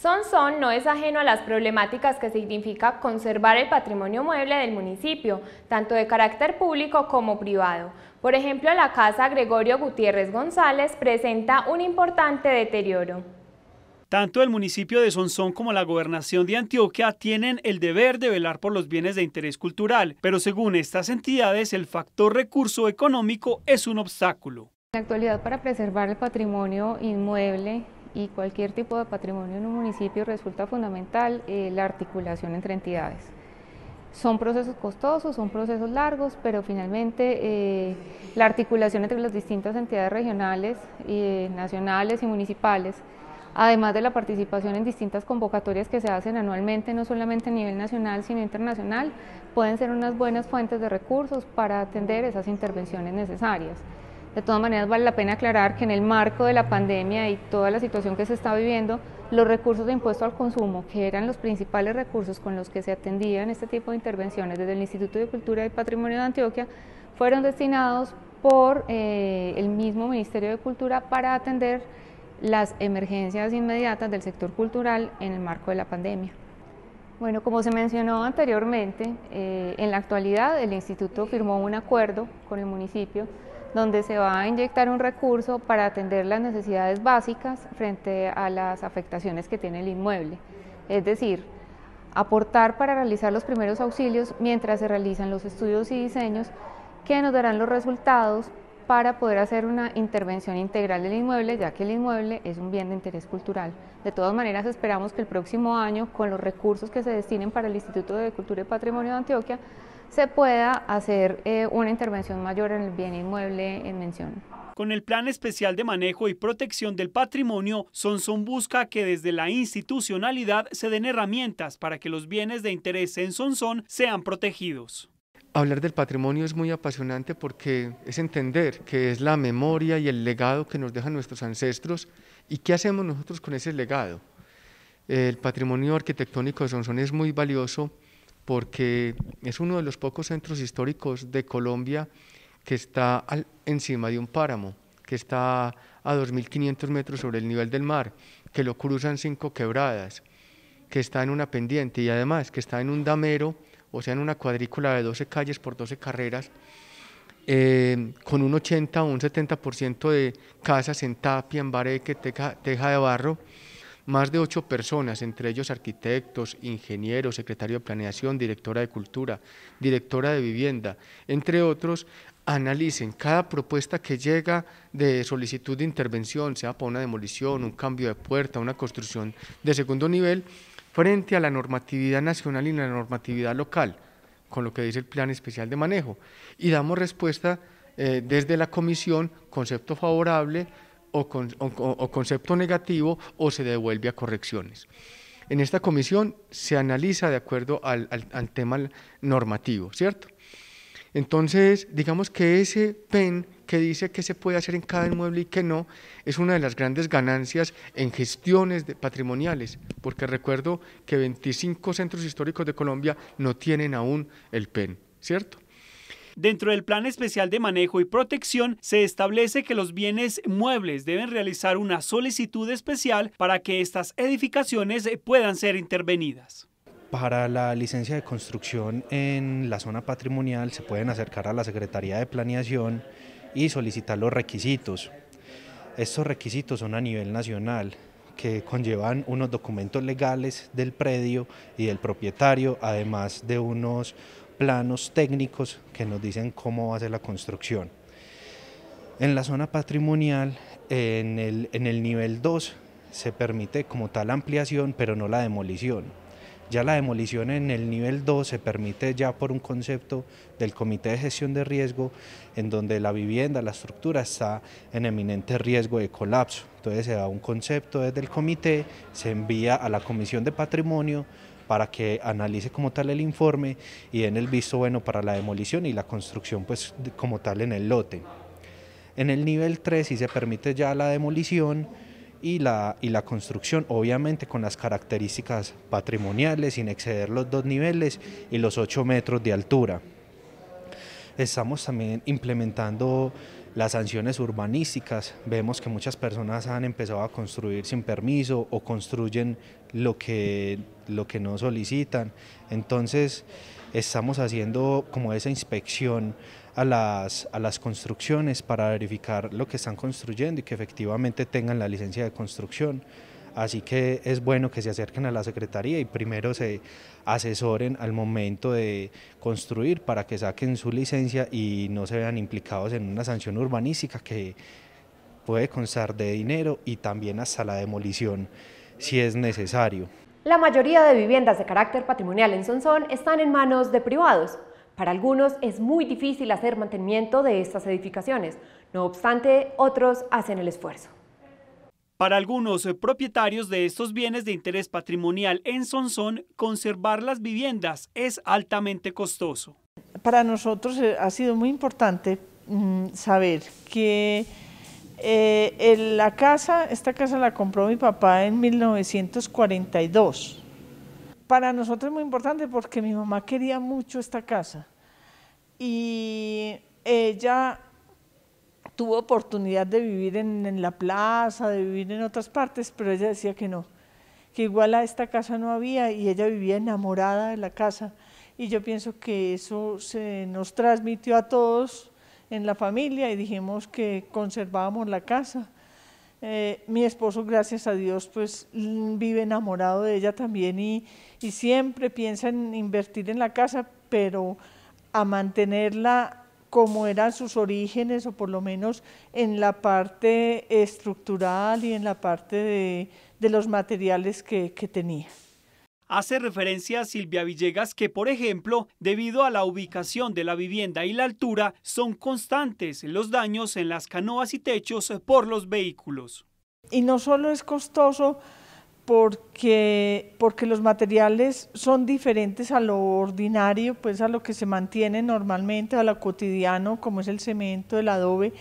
Sonsón no es ajeno a las problemáticas que significa conservar el patrimonio mueble del municipio, tanto de carácter público como privado. Por ejemplo, la Casa Gregorio Gutiérrez González presenta un importante deterioro. Tanto el municipio de Sonsón como la gobernación de Antioquia tienen el deber de velar por los bienes de interés cultural, pero según estas entidades el factor recurso económico es un obstáculo. En la actualidad para preservar el patrimonio inmueble y cualquier tipo de patrimonio en un municipio resulta fundamental eh, la articulación entre entidades. Son procesos costosos, son procesos largos, pero finalmente eh, la articulación entre las distintas entidades regionales, eh, nacionales y municipales, además de la participación en distintas convocatorias que se hacen anualmente, no solamente a nivel nacional, sino internacional, pueden ser unas buenas fuentes de recursos para atender esas intervenciones necesarias. De todas maneras, vale la pena aclarar que en el marco de la pandemia y toda la situación que se está viviendo, los recursos de impuesto al consumo, que eran los principales recursos con los que se atendían este tipo de intervenciones desde el Instituto de Cultura y Patrimonio de Antioquia, fueron destinados por eh, el mismo Ministerio de Cultura para atender las emergencias inmediatas del sector cultural en el marco de la pandemia. Bueno, como se mencionó anteriormente, eh, en la actualidad el Instituto firmó un acuerdo con el municipio donde se va a inyectar un recurso para atender las necesidades básicas frente a las afectaciones que tiene el inmueble. Es decir, aportar para realizar los primeros auxilios mientras se realizan los estudios y diseños que nos darán los resultados para poder hacer una intervención integral del inmueble, ya que el inmueble es un bien de interés cultural. De todas maneras, esperamos que el próximo año, con los recursos que se destinen para el Instituto de Cultura y Patrimonio de Antioquia, se pueda hacer eh, una intervención mayor en el bien inmueble en mención. Con el Plan Especial de Manejo y Protección del Patrimonio, Sonson busca que desde la institucionalidad se den herramientas para que los bienes de interés en Sonson sean protegidos. Hablar del patrimonio es muy apasionante porque es entender que es la memoria y el legado que nos dejan nuestros ancestros y qué hacemos nosotros con ese legado. El patrimonio arquitectónico de Sonson es muy valioso porque es uno de los pocos centros históricos de Colombia que está encima de un páramo, que está a 2.500 metros sobre el nivel del mar, que lo cruzan cinco quebradas, que está en una pendiente y además que está en un damero, o sea, en una cuadrícula de 12 calles por 12 carreras, eh, con un 80 o un 70% de casas en tapia, en bareque, teja de barro más de ocho personas, entre ellos arquitectos, ingenieros, secretario de planeación, directora de cultura, directora de vivienda, entre otros, analicen cada propuesta que llega de solicitud de intervención, sea para una demolición, un cambio de puerta, una construcción de segundo nivel, frente a la normatividad nacional y la normatividad local, con lo que dice el Plan Especial de Manejo. Y damos respuesta eh, desde la comisión, concepto favorable, o, concepto negativo o se devuelve a correcciones. En esta comisión se analiza de acuerdo al, tema normativo, ¿cierto? Entonces, digamos que ese PEN que dice que se puede hacer en cada inmueble y que no, es una de las grandes ganancias en gestiones patrimoniales, porque recuerdo que 25 centros históricos de Colombia no tienen aún el PEN, ¿cierto? Dentro del Plan Especial de Manejo y Protección se establece que los bienes muebles deben realizar una solicitud especial para que estas edificaciones puedan ser intervenidas. Para la licencia de construcción en la zona patrimonial se pueden acercar a la Secretaría de Planeación y solicitar los requisitos. Estos requisitos son a nivel nacional, que conllevan unos documentos legales del predio y del propietario, además de unos planos técnicos que nos dicen cómo va a ser la construcción. En la zona patrimonial, en el, en el nivel 2, se permite como tal ampliación, pero no la demolición. Ya la demolición en el nivel 2 se permite ya por un concepto del Comité de Gestión de Riesgo, en donde la vivienda, la estructura está en eminente riesgo de colapso. Entonces se da un concepto desde el comité, se envía a la Comisión de Patrimonio, para que analice como tal el informe y den el visto bueno para la demolición y la construcción pues como tal en el lote. En el nivel 3 si se permite ya la demolición y la, y la construcción, obviamente con las características patrimoniales, sin exceder los dos niveles y los 8 metros de altura. Estamos también implementando las sanciones urbanísticas. Vemos que muchas personas han empezado a construir sin permiso o construyen lo que, lo que no solicitan. Entonces estamos haciendo como esa inspección a las, a las construcciones para verificar lo que están construyendo y que efectivamente tengan la licencia de construcción. Así que es bueno que se acerquen a la Secretaría y primero se asesoren al momento de construir para que saquen su licencia y no se vean implicados en una sanción urbanística que puede constar de dinero y también hasta la demolición si es necesario. La mayoría de viviendas de carácter patrimonial en Sonsón están en manos de privados. Para algunos es muy difícil hacer mantenimiento de estas edificaciones, no obstante otros hacen el esfuerzo. Para algunos eh, propietarios de estos bienes de interés patrimonial en Sonsón, conservar las viviendas es altamente costoso. Para nosotros eh, ha sido muy importante mm, saber que eh, la casa, esta casa la compró mi papá en 1942. Para nosotros es muy importante porque mi mamá quería mucho esta casa y ella tuvo oportunidad de vivir en, la plaza, de vivir en otras partes, pero ella decía que no, que igual a esta casa no había y ella vivía enamorada de la casa. Y yo pienso que eso se nos transmitió a todos en la familia y dijimos que conservábamos la casa. Eh, mi esposo, gracias a Dios, pues mm, vive enamorado de ella también y, y siempre piensa en invertir en la casa, pero a mantenerla Cómo eran sus orígenes o por lo menos en la parte estructural y en la parte de, los materiales que, que tenía. Hace referencia a Silvia Villegas que, por ejemplo, debido a la ubicación de la vivienda y la altura, son constantes los daños en las canoas y techos por los vehículos. Y no solo es costoso porque, los materiales son diferentes a lo ordinario, pues a lo que se mantiene normalmente, a lo cotidiano, como es el cemento, el adobe.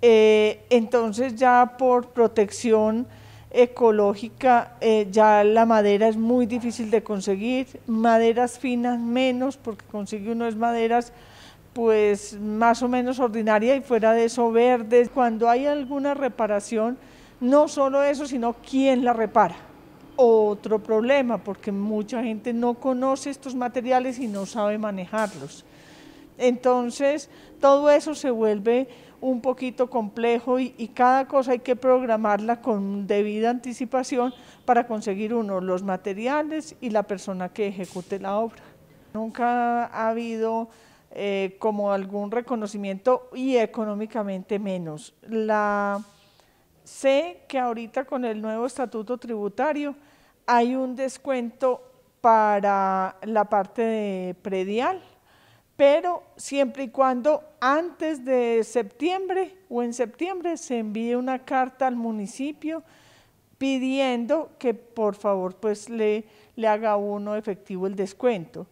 Eh, entonces ya por protección ecológica, eh, ya la madera es muy difícil de conseguir, maderas finas menos, porque consigue uno es maderas pues más o menos ordinaria y fuera de eso verdes. Cuando hay alguna reparación, no solo eso, sino quién la repara otro problema, porque mucha gente no conoce estos materiales y no sabe manejarlos. Entonces, todo eso se vuelve un poquito complejo y, cada cosa hay que programarla con debida anticipación para conseguir uno los materiales y la persona que ejecute la obra. Nunca ha habido eh, como algún reconocimiento y económicamente menos. La Sé que ahorita con el nuevo estatuto tributario hay un descuento para la parte predial, pero siempre y cuando antes de septiembre o en septiembre se envíe una carta al municipio pidiendo que por favor pues le, le haga uno efectivo el descuento.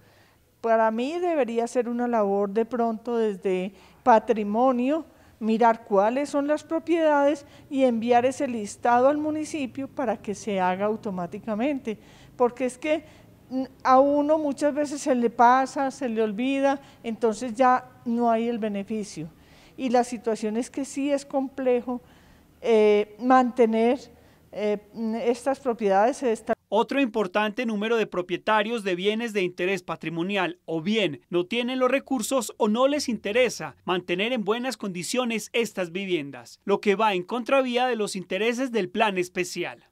Para mí debería ser una labor de pronto desde patrimonio, mirar cuáles son las propiedades y enviar ese listado al municipio para que se haga automáticamente. Porque es que mm, a uno muchas veces se le pasa, se le olvida, entonces ya no hay el beneficio. Y la situación es que sí es complejo eh, mantener eh, mm, estas propiedades. Otro importante número de propietarios de bienes de interés patrimonial o bien no tienen los recursos o no les interesa mantener en buenas condiciones estas viviendas, lo que va en contravía de los intereses del plan especial.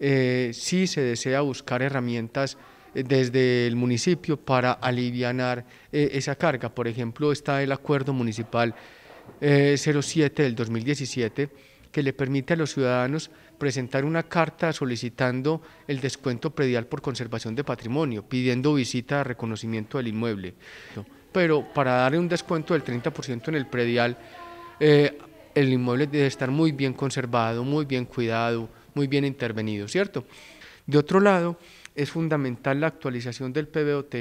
Eh, sí se desea buscar herramientas eh, desde el municipio para aliviar eh, esa carga. Por ejemplo, está el acuerdo municipal 07 del 2017 que le permite a los ciudadanos presentar una carta solicitando el descuento predial por conservación de patrimonio, pidiendo visita a reconocimiento del inmueble. Pero para darle un descuento del 30% en el predial, eh, el inmueble debe estar muy bien conservado, muy bien cuidado, muy bien intervenido, ¿cierto? De otro lado, es fundamental la actualización del PBOT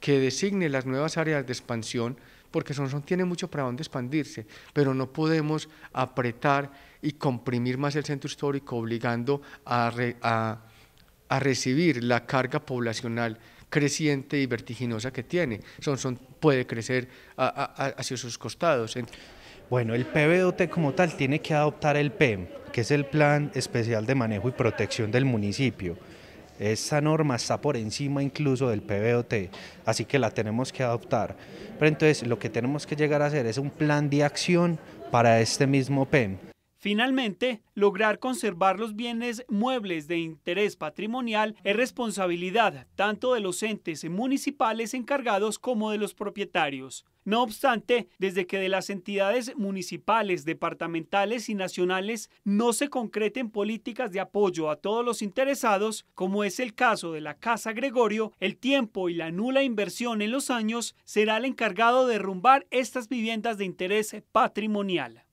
que designe las nuevas áreas de expansión, porque son tiene mucho para dónde expandirse, pero no podemos apretar y comprimir más el centro histórico, obligando a, recibir la carga poblacional creciente y vertiginosa que tiene. Son, son, puede crecer hacia sus costados. Bueno, el PBOT como tal tiene que adoptar el PEM, que es el Plan Especial de Manejo y Protección del Municipio. esa norma está por encima incluso del PBOT, así que la tenemos que adoptar. Pero entonces lo que tenemos que llegar a hacer es un plan de acción para este mismo PEM, Finalmente, lograr conservar los bienes muebles de interés patrimonial es responsabilidad tanto de los entes municipales encargados como de los propietarios. No obstante, desde que de las entidades municipales, departamentales y nacionales no se concreten políticas de apoyo a todos los interesados, como es el caso de la Casa Gregorio, el tiempo y la nula inversión en los años será el encargado de derrumbar estas viviendas de interés patrimonial.